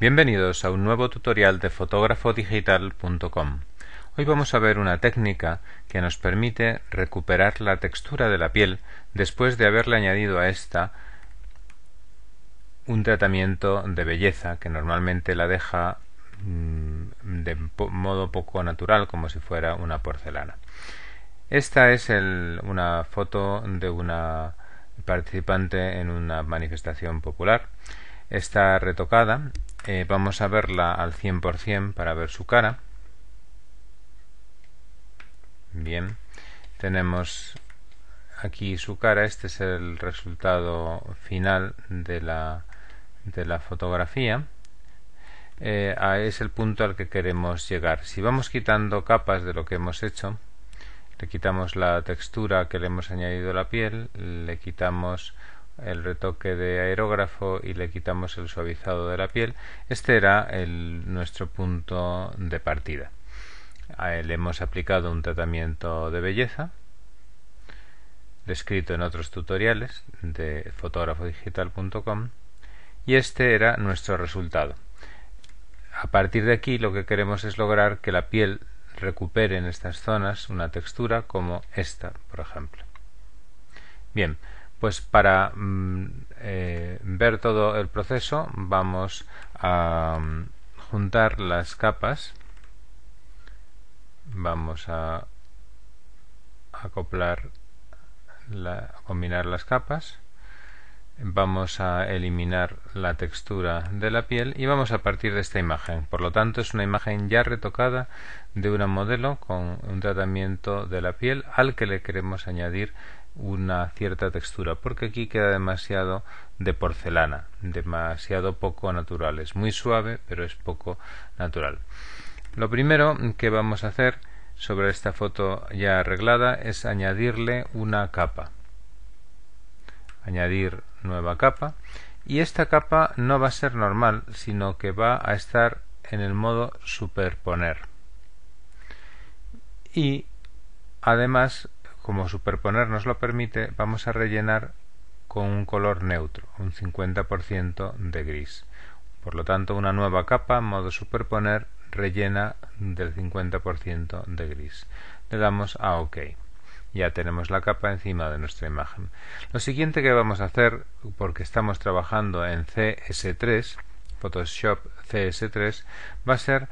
Bienvenidos a un nuevo tutorial de fotógrafodigital.com. Hoy vamos a ver una técnica que nos permite recuperar la textura de la piel después de haberle añadido a esta un tratamiento de belleza que normalmente la deja mm, de modo poco natural como si fuera una porcelana. Esta es una foto de una participante en una manifestación popular. Está retocada eh, vamos a verla al 100% para ver su cara. Bien, tenemos aquí su cara, este es el resultado final de la, de la fotografía. Eh, es el punto al que queremos llegar. Si vamos quitando capas de lo que hemos hecho, le quitamos la textura que le hemos añadido a la piel, le quitamos el retoque de aerógrafo y le quitamos el suavizado de la piel. Este era nuestro punto de partida. A él hemos aplicado un tratamiento de belleza descrito en otros tutoriales de fotógrafodigital.com y este era nuestro resultado. A partir de aquí lo que queremos es lograr que la piel recupere en estas zonas una textura como esta, por ejemplo. Bien, pues para mm, eh, ver todo el proceso vamos a mm, juntar las capas. Vamos a acoplar, a combinar las capas. Vamos a eliminar la textura de la piel y vamos a partir de esta imagen. Por lo tanto es una imagen ya retocada de una modelo con un tratamiento de la piel al que le queremos añadir una cierta textura, porque aquí queda demasiado de porcelana, demasiado poco natural. Es muy suave, pero es poco natural. Lo primero que vamos a hacer sobre esta foto ya arreglada es añadirle una capa. Añadir nueva capa. Y esta capa no va a ser normal, sino que va a estar en el modo superponer. Y además como superponer nos lo permite, vamos a rellenar con un color neutro, un 50% de gris. Por lo tanto, una nueva capa, modo superponer, rellena del 50% de gris. Le damos a OK. Ya tenemos la capa encima de nuestra imagen. Lo siguiente que vamos a hacer, porque estamos trabajando en CS3, Photoshop CS3, va a ser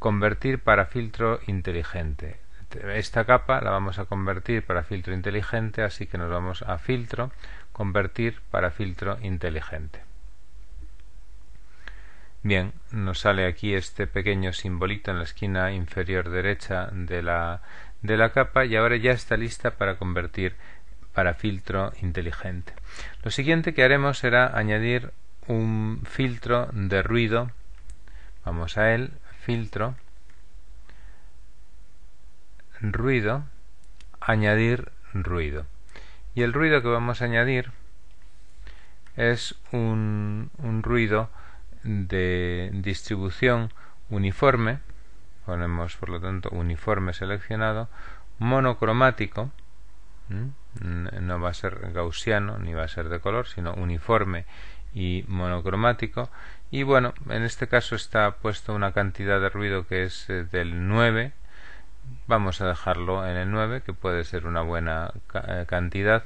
convertir para filtro inteligente. Este, esta capa la vamos a convertir para filtro inteligente, así que nos vamos a filtro, convertir para filtro inteligente. Bien, nos sale aquí este pequeño simbolito en la esquina inferior derecha de la, de la capa y ahora ya está lista para convertir para filtro inteligente. Lo siguiente que haremos será añadir un filtro de ruido. Vamos a él, filtro, ruido, añadir ruido. Y el ruido que vamos a añadir es un, un ruido de distribución uniforme, ponemos por lo tanto uniforme seleccionado, monocromático, no va a ser gaussiano ni va a ser de color, sino uniforme y monocromático. Y bueno, en este caso está puesto una cantidad de ruido que es eh, del 9 vamos a dejarlo en el 9 que puede ser una buena eh, cantidad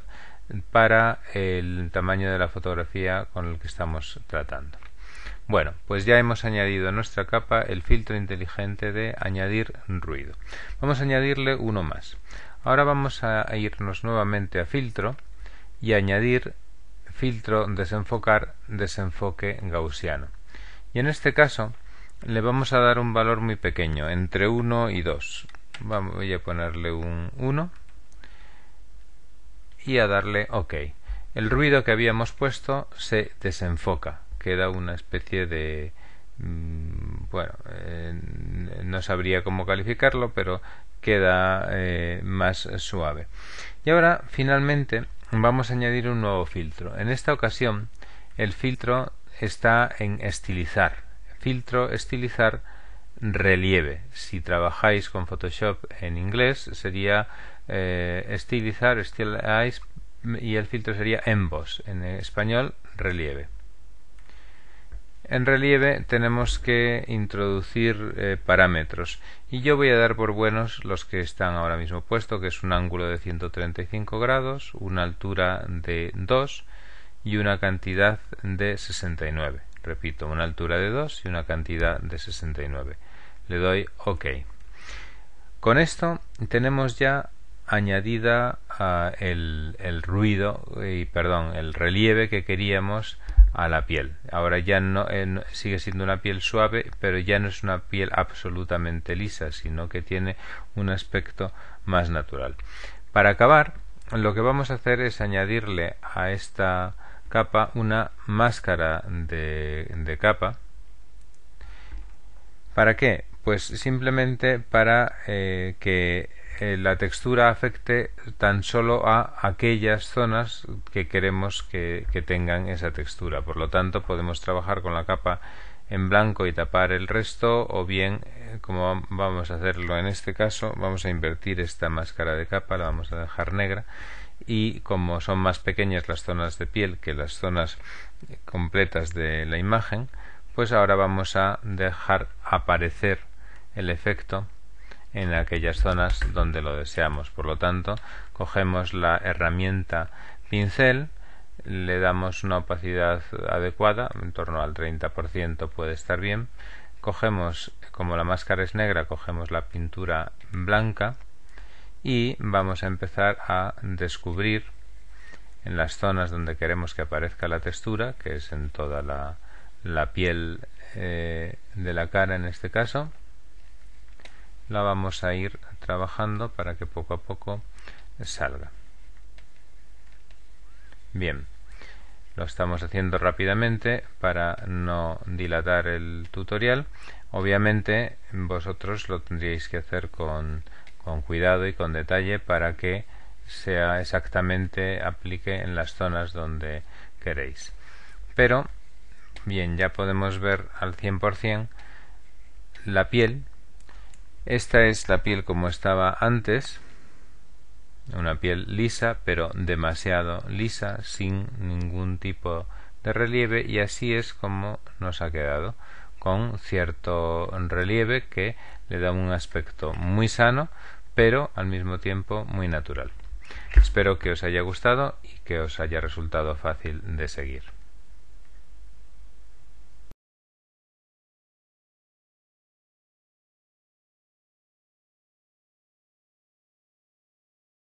para el tamaño de la fotografía con el que estamos tratando bueno pues ya hemos añadido a nuestra capa el filtro inteligente de añadir ruido vamos a añadirle uno más ahora vamos a irnos nuevamente a filtro y añadir filtro desenfocar desenfoque gaussiano y en este caso le vamos a dar un valor muy pequeño entre 1 y 2 voy a ponerle un 1 y a darle OK. El ruido que habíamos puesto se desenfoca, queda una especie de... Mm, bueno, eh, no sabría cómo calificarlo, pero queda eh, más suave. Y ahora, finalmente, vamos a añadir un nuevo filtro. En esta ocasión, el filtro está en estilizar. Filtro, estilizar relieve. Si trabajáis con Photoshop en inglés sería eh, estilizar, estilize y el filtro sería emboss. En español, relieve. En relieve tenemos que introducir eh, parámetros y yo voy a dar por buenos los que están ahora mismo puesto, que es un ángulo de 135 grados, una altura de 2 y una cantidad de 69 repito, una altura de 2 y una cantidad de 69. Le doy OK. Con esto tenemos ya añadida ah, el, ruido y perdón el relieve que queríamos a la piel ahora ya eh, no sigue siendo una piel suave pero ya no es una piel absolutamente lisa sino que tiene un aspecto más natural para acabar lo que vamos a hacer es añadirle a esta capa una máscara de, capa. ¿Para qué? Pues simplemente para eh, que eh, la textura afecte tan solo a aquellas zonas que queremos que, que tengan esa textura. Por lo tanto, podemos trabajar con la capa en blanco y tapar el resto o bien eh, como vamos a hacerlo en este caso vamos a invertir esta máscara de capa la vamos a dejar negra y como son más pequeñas las zonas de piel que las zonas completas de la imagen, pues ahora vamos a dejar aparecer el efecto en aquellas zonas donde lo deseamos. Por lo tanto, cogemos la herramienta pincel, le damos una opacidad adecuada, en torno al 30% puede estar bien. Cogemos, como la máscara es negra, cogemos la pintura blanca y vamos a empezar a descubrir en las zonas donde queremos que aparezca la textura, que es en toda la, piel eh, de la cara en este caso, la vamos a ir trabajando para que poco a poco salga. Bien, lo estamos haciendo rápidamente para no dilatar el tutorial. Obviamente vosotros lo tendríais que hacer con con cuidado y con detalle para que sea exactamente aplique en las zonas donde queréis. Pero, bien, ya podemos ver al 100% la piel. Esta es la piel como estaba antes, una piel lisa, pero demasiado lisa, sin ningún tipo de relieve, y así es como nos ha quedado, con cierto relieve que le da un aspecto muy sano, pero al mismo tiempo muy natural. Espero que os haya gustado y que os haya resultado fácil de seguir.